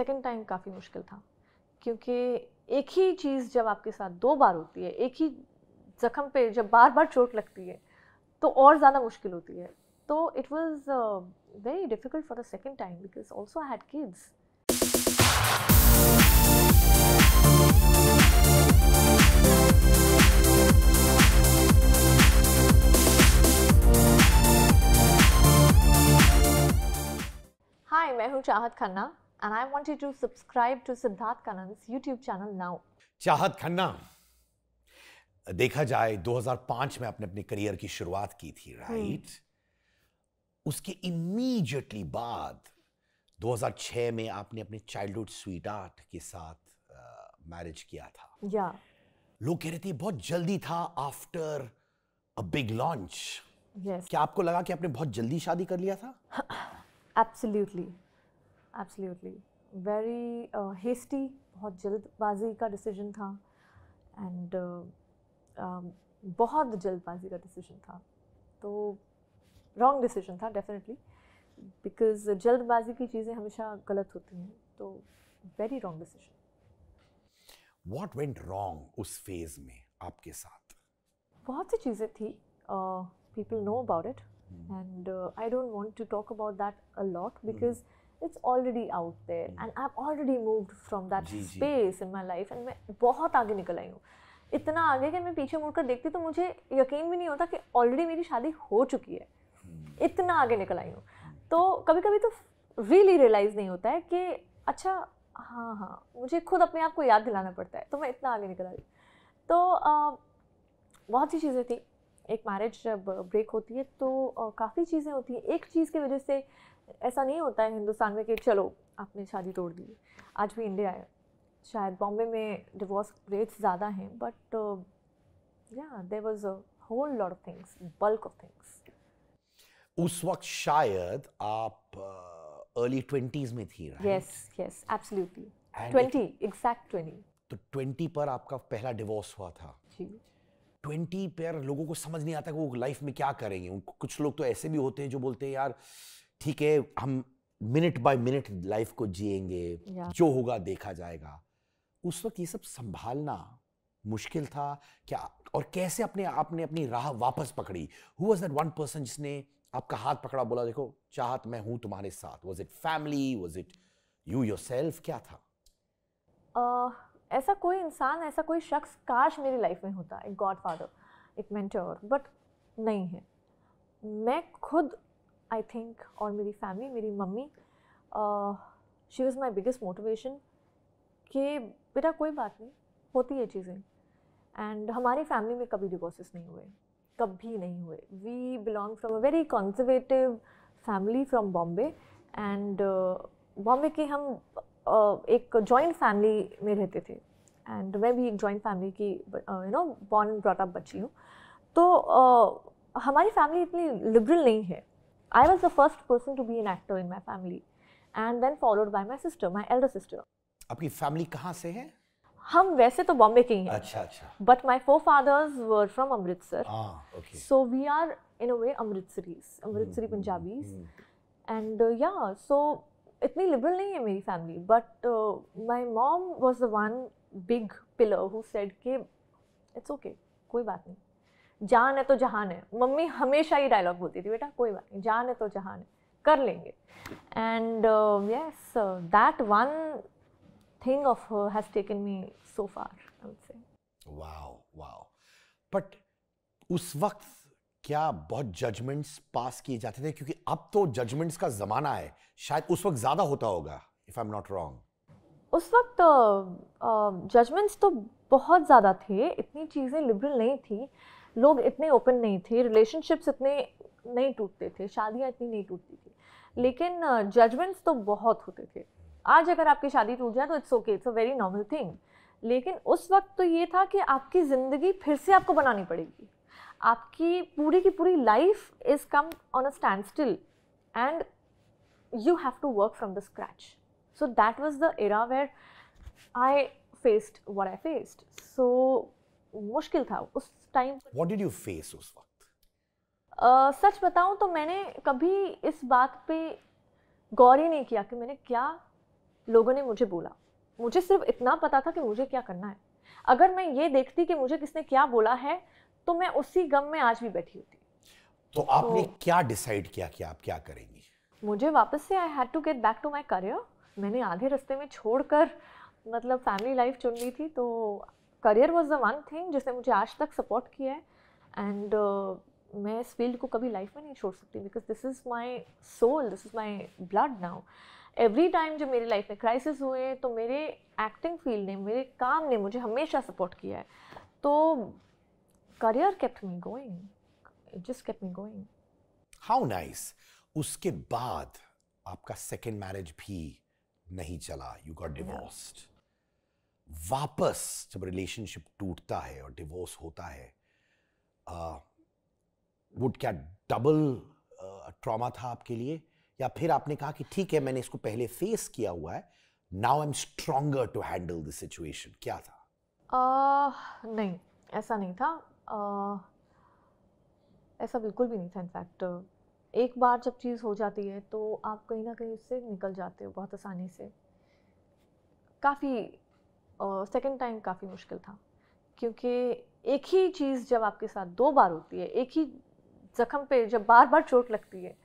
Second time काफ़ी मुश्किल था क्योंकि एक ही चीज़ जब आपके साथ दो बार होती है एक ही ज़ख्म पे जब बार बार चोट लगती है तो और ज़्यादा मुश्किल होती है तो it was very difficult for the second time because also had kids hi मैं हूँ चाहत Khanna and I want you to subscribe to Siddharth Kanan's YouTube channel now. चाहत खन्ना देखा जाए 2005 में आपने अपने करियर की शुरुआत की थी राइट हम्म। उसके इमीडिएटली बाद 2006 में आपने अपने चाइल्डहुड स्वीट आर्ट के साथ मैरिज किया था या yeah. लोग कह रहे थे बहुत जल्दी था आफ्टर अ बिग लॉन्च क्या आपको लगा कि आपने बहुत जल्दी शादी कर लिया था एब्सोल्युटली एब्सोल्युटली वेरी हेस्टी बहुत जल्दबाजी का डिसीजन था एंड uh, uh, बहुत जल्दबाजी का डिसीजन था तो रॉन्ग डिसीजन था डेफिनेटली बिकॉज जल्दबाजी की चीज़ें हमेशा गलत होती हैं तो very wrong decision what went wrong उस फेज में आपके साथ बहुत सी चीज़ें थी people know about it and I don't want to talk about that a lot because it's already out there and I have already moved from that space in my life and मैं बहुत आगे निकल आई हूँ इतना आगे कि मैं पीछे मुड़कर देखती तो मुझे यकीन भी नहीं होता कि ऑलरेडी मेरी शादी हो चुकी है hmm. इतना आगे निकल आई हूँ hmm. तो कभी कभी तो रियली रियलाइज़ नहीं होता है कि अच्छा हाँ हाँ मुझे खुद अपने आप को याद दिलाना पड़ता है तो मैं इतना आगे निकल आई तो बहुत सी चीज़ें थी एक मैरिज जब ब्रेक होती है तो काफ़ी चीज़ें होती हैं एक चीज़ की वजह से ऐसा नहीं होता है हिंदुस्तान में कि चलो आपने शादी तोड़ दी आज भी इंडिया है शायद बॉम्बे में डिवोर्स रेट्स ज़्यादा हैं but yeah there was a whole lot of things bulk of things उस वक्त शायद आप अर्ली uh, ट्वेंटीज में थी yes yes absolutely twenty exact twenty तो ट्वेंटी पर आपका पहला डिवोर्स हुआ था जी ट्वेंटी पेयर लोगों को समझ नहीं आता कि वो लाइफ में क्या करेंगे कुछ लोग तो ऐसे भी होते हैं जो बोलते हैं यार ठीक है हम मिनट बाय मिनट लाइफ को जिएंगे जो होगा देखा जाएगा उस वक्त ये सब संभालना मुश्किल था क्या और कैसे अपने आपने अपनी राह वापस पकड़ी who was that one person जिसने आपका हाथ पकड़ा बोला देखो चाहत मैं हूं तुम्हारे साथ was it family was it you yourself क्या था uh... ऐसा कोई इंसान ऐसा कोई शख्स काश मेरी लाइफ में होता एक गॉड फादर एक मेंटर बट नहीं है मैं खुद आई थिंक और मेरी फैमिली मेरी mummy she is my biggest motivation कि बेटा कोई बात नहीं होती है चीज़ें एंड हमारी फैमिली में कभी डिवोर्सेस नहीं हुए कभी नहीं हुए we belong from a very conservative family from Bombay and Bombay के हम एक जॉइंट फैमिली में रहते थे एंड मैं भी एक जॉइंट फैमिली की you know born and up बच्ची हूँ तो हमारी फैमिली इतनी लिबरल नहीं है I was the first person to be an actor in my family and then followed by my sister my elder sister आपकी फैमिली कहाँ से है हम वैसे तो बॉम्बे के ही हैं अच्छा अच्छा but my four fathers were from Amritsar so we are in a way Amritsaris Amritsari Punjabis and yeah so इतनी लिबरल नहीं है मेरी family but my mom was the one big pillar who said के इट्स ओके कोई बात नहीं जान है तो जहान है मम्मी हमेशा ही डायलॉग बोलती थी बेटा कोई बात नहीं जान है तो जहान है कर लेंगे and yes that one thing of has taken me so far wow wow but उस वक्त क्या बहुत जजमेंट्स पास किए जाते थे क्योंकि अब तो जजमेंट्स का ज़माना है शायद उस वक्त ज्यादा होता होगा if I am not wrong उस वक्त जजमेंट्स तो बहुत ज़्यादा थे इतनी चीज़ें लिबरल नहीं थी लोग इतने ओपन नहीं थे रिलेशनशिप्स इतने नहीं टूटते थे शादियाँ इतनी नहीं टूटती थी लेकिन जजमेंट्स तो बहुत होते थे आज अगर आपकी शादी टूट जाए तो it's okay it's a very normal thing लेकिन उस वक्त तो ये था कि आपकी ज़िंदगी फिर से आपको बनानी पड़ेगी आपकी पूरी की पूरी life is come on a standstill and you have to work from the scratch. So that was the era where I faced what I faced. So मुश्किल था उस time What did you face उस वक्त? सच बताऊं तो मैंने कभी इस बात पे गौर ही नहीं किया कि मैंने क्या लोगों ने मुझे बोला मुझे सिर्फ इतना पता था कि मुझे क्या करना है अगर मैं ये देखती कि मुझे किसने क्या बोला है तो मैं उसी गम में आज भी बैठी होती तो आपने तो, क्या डिसाइड किया कि आप क्या करेंगी मुझे वापस से I had to get back to my career मैंने आधे रास्ते में छोड़ कर मतलब फैमिली लाइफ चुन ली थी तो career was the one thing जिसने मुझे आज तक सपोर्ट किया है एंड uh, मैं इस फील्ड को कभी लाइफ में नहीं छोड़ सकती because this is my soul this is my blood now every time जब मेरी लाइफ में क्राइसिस हुए तो मेरे एक्टिंग फील्ड ने मेरे काम ने मुझे हमेशा सपोर्ट किया है तो career kept me going just kept me going how nice उसके बाद आपका सेकेंड मैरिज भी नहीं चला यू गॉट डिवोर्स्ड वापस जब रिलेशनशिप टूटता है और डिवोर्स होता है वुड क्या डबल ट्रॉमा था आपके लिए या फिर आपने कहा कि ठीक है मैंने इसको पहले फेस किया हुआ है now I am stronger to handle this situation क्या था uh, नहीं ऐसा नहीं था uh, ऐसा बिल्कुल भी नहीं था इनफैक्ट एक बार जब चीज़ हो जाती है तो आप कहीं ना कहीं उससे निकल जाते हो बहुत आसानी से काफ़ी सेकेंड टाइम काफ़ी मुश्किल था क्योंकि एक ही चीज़ जब आपके साथ दो बार होती है एक ही ज़ख्म पे जब बार बार चोट लगती है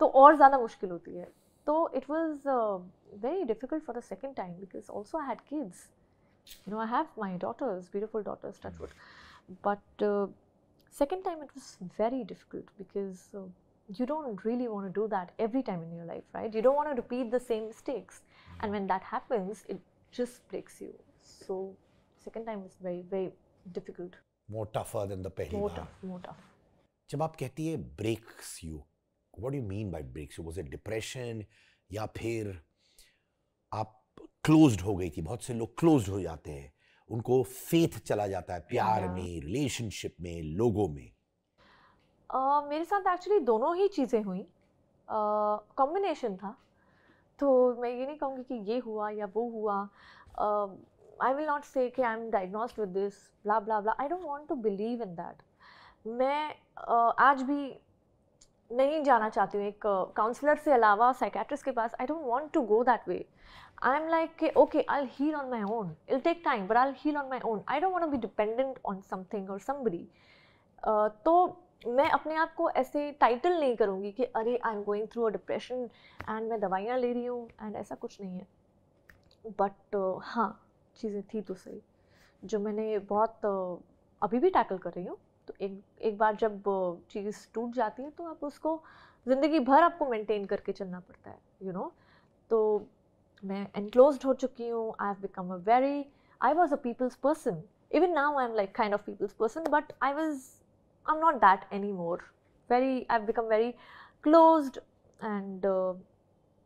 तो और ज़्यादा मुश्किल होती है तो it was very difficult for the second time because also I had kids you know I have my daughters beautiful daughters would but second time it was very difficult because you don't really want to do that every time in your life, right? You don't want to repeat the same mistakes. And when that happens, it just breaks you. So, second time is very, very difficult. More tougher than the pehli More tough, more tough. जब आप कहती है breaks you, what do you mean by breaks you? Was it depression या फिर आप closed हो गई थी? बहुत से लोग closed हो जाते हैं. उनको फेथ चला जाता है प्यार में रिलेशनशिप में लोगों में मेरे साथ एक्चुअली दोनों ही चीज़ें हुई कॉम्बिनेशन था तो मैं ये नहीं कहूँगी कि ये हुआ या वो हुआ आई विल नॉट से कि I am diagnosed with this blah blah blah I don't want to believe in that मैं uh, आज भी नहीं जाना चाहती हूँ एक काउंसलर uh, से अलावा साइकेट्रिस्ट के पास I don't want to go that way I am like के okay I heal on my own I'll take time but I heal on my own I don't want be dependent on something और somebody तो मैं अपने आप को ऐसे title नहीं करूँगी कि अरे I am going through a depression and मैं दवाइयाँ ले रही हूँ एंड ऐसा कुछ नहीं है बट uh, हाँ चीज़ें थी तो सही जो मैंने बहुत uh, अभी भी टैकल कर रही हूँ तो एक एक बार जब uh, चीज़ टूट जाती है तो आप उसको ज़िंदगी भर आपको मेंटेन करके चलना पड़ता है यू you नो know? तो मैं एनक्लोज हो चुकी हूँ I have become a very I was a people's person even now I am like kind of people's person but I was I'm not that anymore. Very, I've become very closed and uh,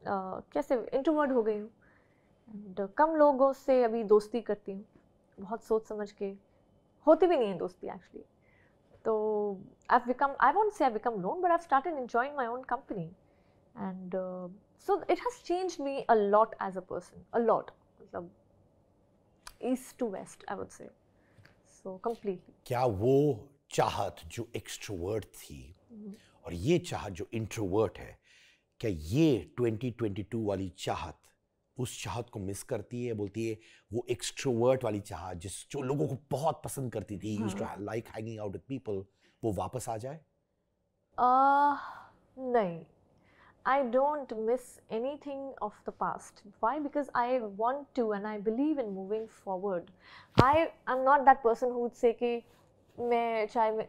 uh, कैसे introvert हो गई हूँ and uh, कम लोगों से अभी दोस्ती करती हूँ बहुत सोच समझ के होती भी नहीं है दोस्ती एक्चुअली तो I become I want say I become lone but I started enjoying my own company and so it has change me a lot as a person a lot मतलब east to west I would say so completely क्या वो चाहत जो extrovert थी और ये चाहत जो इंट्रोवर्ट है क्या ये 2022 वाली चाहत उस चाहत को मिस करती है बोलती है वो एक्सट्रोवर्ट वाली चाहत जिस जो लोगों को बहुत पसंद करती थी use to like hanging out with people वो वापस आ जाए uh, नहीं I don't miss anything of the past. Why? Because I want to and I believe in moving forward. I am not that person who would say, Ki, मैं चाहे मैं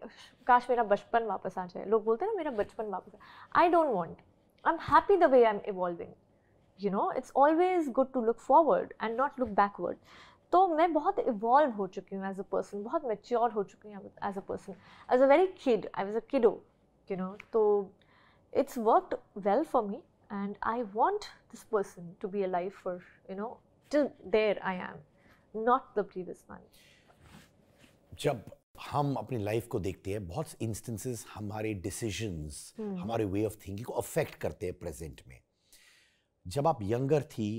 काश मेरा बचपन वापस आ जाए लोग बोलते हैं ना मेरा बचपन वापस I don't want I am happy the way I am evolving you know it's always good to look forward and not look backward तो मैं बहुत इवॉल्व हो चुकी हूँ एज अ पर्सन बहुत मेच्योर हो चुकी हूँ as a person as a very kid I was a kiddo you know तो it's work well for me and I want this person to be a life for you know till there I am not the previous one जब हम अपनी life को देखते हैं बहुत instances हमारे decisions hmm. हमारे वे ऑफ थिंकिंग को अफेक्ट करते हैं प्रेजेंट में जब आप यंगर थी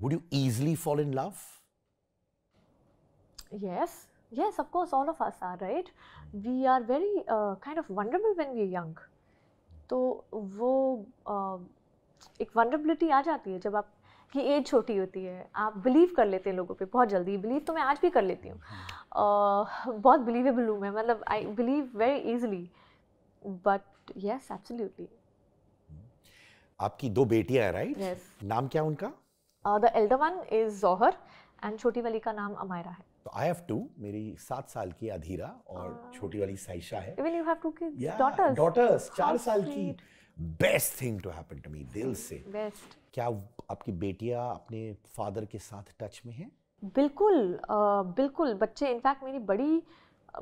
would you easily fall in love yes yes of course all of us are right we are very kind of of when we we are uh, तो वो uh, एक वनरेबिलिटी आ जाती है जब आपकी एज छोटी होती है आप बिलीव कर लेते हैं लोगों पे बहुत जल्दी बिलीव तो मैं आज भी कर लेती हूँ हम्म। Uh, बहुत बिलीवेबल हूँ मैं मतलब I believe very easily but yes absolutely आपकी दो बेटियां हैं राइट यस नाम क्या उनका the elder one is Jauhar and छोटी वाली का नाम अमायरा है तो आई हैव टू मेरी सात साल की अधीरा और uh, छोटी वाली साइशा है even you have two kids daughters daughters चार साल की best thing to happen to me दिल से बेस्ट क्या आपकी बेटियां अपने फादर के साथ टच में हैं बिल्कुल आ, बिल्कुल बच्चे इनफैक्ट मेरी बड़ी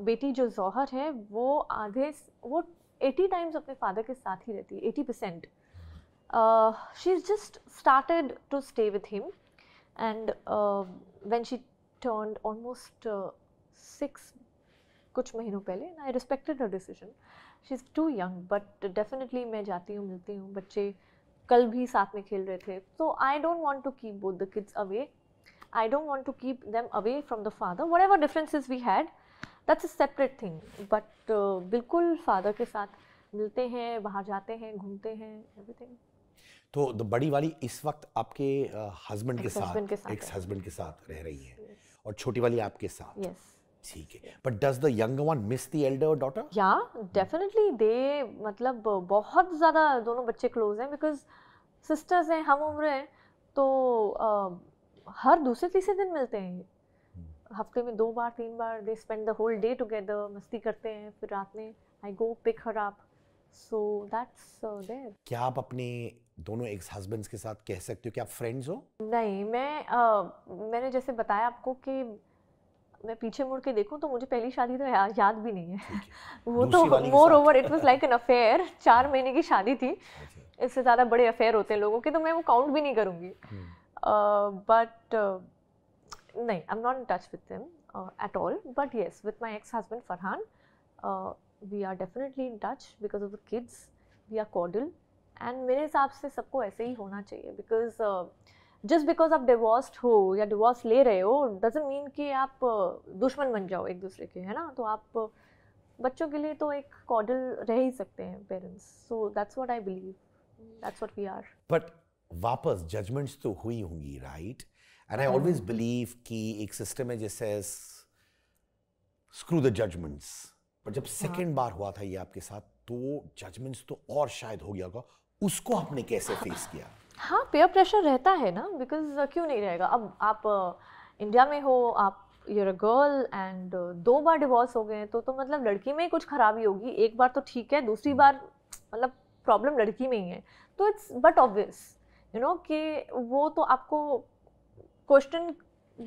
बेटी जो जौहर है वो आधे वो एटी टाइम्स अपने फादर के साथ ही रहती है eighty percent she is just started to stay with him and when she turn almost six कुछ महीनों पहले and I respected her decision she is too young but definitely मैं जाती हूँ मिलती हूँ बच्चे कल भी साथ में खेल रहे थे so I don't want to keep both the kids away I don't want to keep them away from the father. Whatever differences we had, that's a separate thing. But uh, बिल्कुल father के साथ मिलते हैं बाहर जाते हैं घूमते हैं everything तो द बड़ी वाली इस वक्त आपके हस्बैंड के, साथ, के एक्स हस्बैंड के साथ रह रही है और छोटी वाली आपके साथ ठीक है but does the young one miss the elder daughter yeah definitely they मतलब बहुत ज़्यादा दोनों बच्चे क्लोज हैं बिकॉज सिस्टर्स हैं हम उम्र हैं तो uh, हर दूसरे तीसरे दिन मिलते हैं हम्म। हफ्ते में दो बार तीन बार they spend the whole day together मस्ती करते हैं फिर रात में I go pick her up so that's there क्या आप अपने दोनों एक्स हस्बैंड्स के साथ कह सकते हो कि आप फ्रेंड्स हो नहीं मैं आ, uh, मैंने जैसे बताया आपको कि मैं पीछे मुड़ के देखूं तो मुझे पहली शादी तो या, याद भी नहीं है वो तो moreover it was like an affair चार महीने की शादी थी अच्छा। इससे ज़्यादा बड़े अफेयर होते हैं लोगों के तो मैं वो काउंट भी नहीं करूँगी हम्म। Uh, but uh, no, I'm not in touch with him uh, at all. But yes, with my ex-husband Farhan, we are definitely in touch because of the kids. We are cordial, and मेरे हिसाब से सबको ऐसे ही होना चाहिए because just because आप divorced हो या divorce ले रहे हो doesn't mean कि आप दुश्मन बन जाओ एक दूसरे के है ना तो आप बच्चों के लिए तो एक कॉडल रह ही सकते हैं parents so that's what I believe that's what वापस जजमेंट्स तो हुई होंगी right and I always believe कि एक सिस्टम है जैसे स्क्रू द जजमेंट्स पर जब सेकेंड हाँ। बार हुआ था ये आपके साथ तो जजमेंट्स तो और शायद हो गया होगा उसको आपने कैसे फेस किया हाँ पेयर प्रेशर रहता है ना बिकॉज uh, क्यों नहीं रहेगा अब आप इंडिया uh, में हो आप यूर अ गर्ल एंड दो बार डिवोर्स हो गए तो तो मतलब लड़की में ही कुछ खराबी होगी एक बार तो ठीक है दूसरी हम्म। बार मतलब प्रॉब्लम लड़की में ही है तो it's but obvious you know कि वो तो आपको क्वेश्चन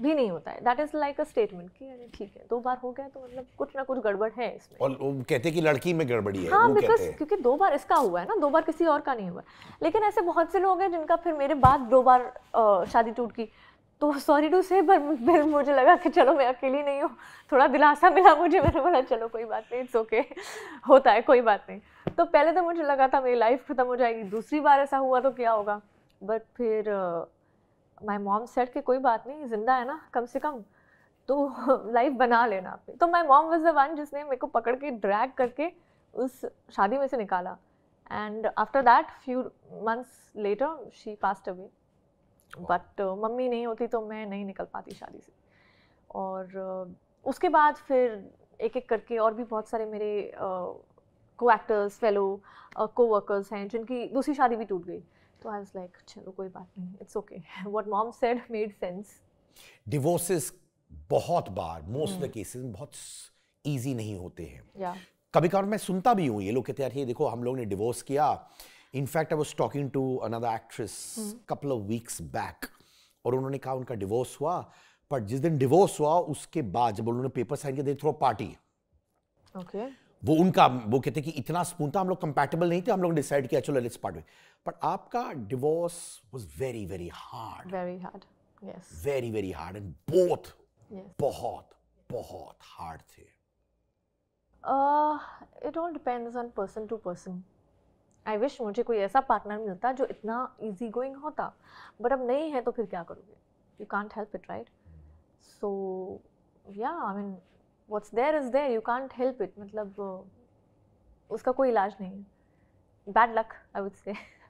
भी नहीं होता है that is like a statement कि अरे ठीक है दो बार हो गया तो मतलब कुछ ना कुछ गड़बड़ है इसमें और वो कहते कि लड़की में गड़बड़ी है हाँ बिकॉज क्योंकि दो बार इसका हुआ है ना दो बार किसी और का नहीं हुआ लेकिन ऐसे बहुत से लोग हैं जिनका फिर मेरे बाद दो बार शादी टूट गई तो सॉरी टू से पर फिर मुझे लगा कि चलो मैं अकेली नहीं हूँ थोड़ा दिलासा मिला मुझे मैंने बोला चलो कोई बात नहीं इट्स ओके होता है कोई बात नहीं तो पहले तो मुझे लगा था मेरी लाइफ ख़त्म हो जाएगी दूसरी बार ऐसा हुआ तो क्या होगा बट फिर माय मॉम सेट कि कोई बात नहीं जिंदा है ना कम से कम तो लाइफ बना लेना आप तो my mom was the one जिसने मेरे को पकड़ के ड्रैग करके उस शादी में से निकाला and after that few months later she passed away but mummy नहीं होती तो मैं नहीं निकल पाती शादी से और uh, उसके बाद फिर एक एक करके और भी बहुत सारे मेरे को एक्टर्स फेलो को वर्कर्स हैं जिनकी दूसरी शादी भी टूट गई तो आई वाज लाइक चलो कोई बात नहीं it's okay what mom said made sense divorces बहुत बार मोस्ट ऑफ द केसेस बहुत इजी नहीं होते हैं या कभी कभार मैं सुनता भी हूँ ये लोग कहते हैं ये देखो हम लोग ने डिवोर्स किया in fact I was talking to another actress couple of weeks back और उन्होंने कहा उनका डिवोर्स हुआ पर जिस दिन डिवोर्स हुआ उसके बाद जब उन्होंने पेपर साइन किया they throw party okay okay. वो उनका वो कहते हैं कि इतना स्पून था हम लोग कंपैटिबल नहीं थे हम लोग डिसाइड किया चलो लेट्स पार्ट बट आपका divorce was very very hard very hard yes very very hard and both बहुत बहुत हार्ड थे it all depends on person to person I wish मुझे कोई ऐसा पार्टनर मिलता जो इतना ईजी गोइंग होता बट अब नहीं है तो फिर क्या करोगे you can't help it right so या I mean what's there is there you can't help it मतलब uh, उसका कोई इलाज नहीं है बैड लक आई वुड से